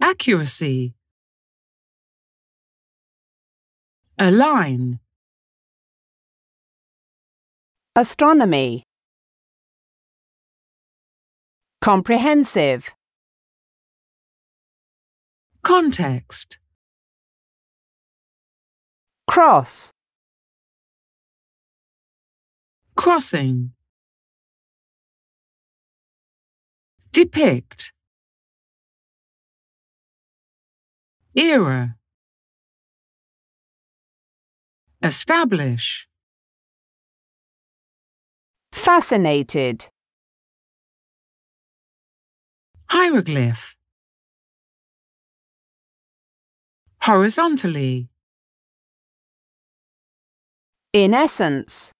accuracy, align, astronomy, comprehensive, context, cross, crossing, depict, era establish fascinated hieroglyph horizontally in essence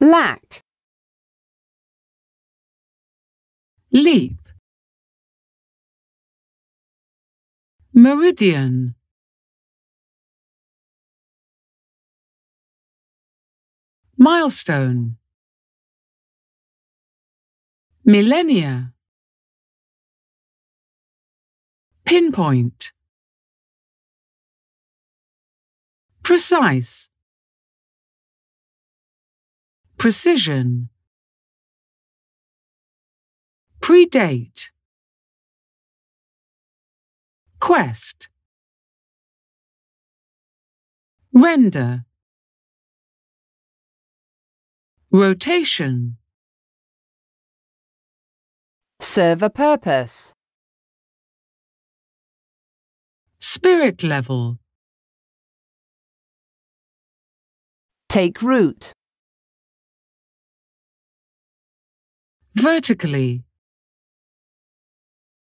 lack leap Meridian Milestone Millennia Pinpoint Precise Precision Predate Quest. Render. Rotation. Serve a purpose. Spirit level. Take root. Vertically.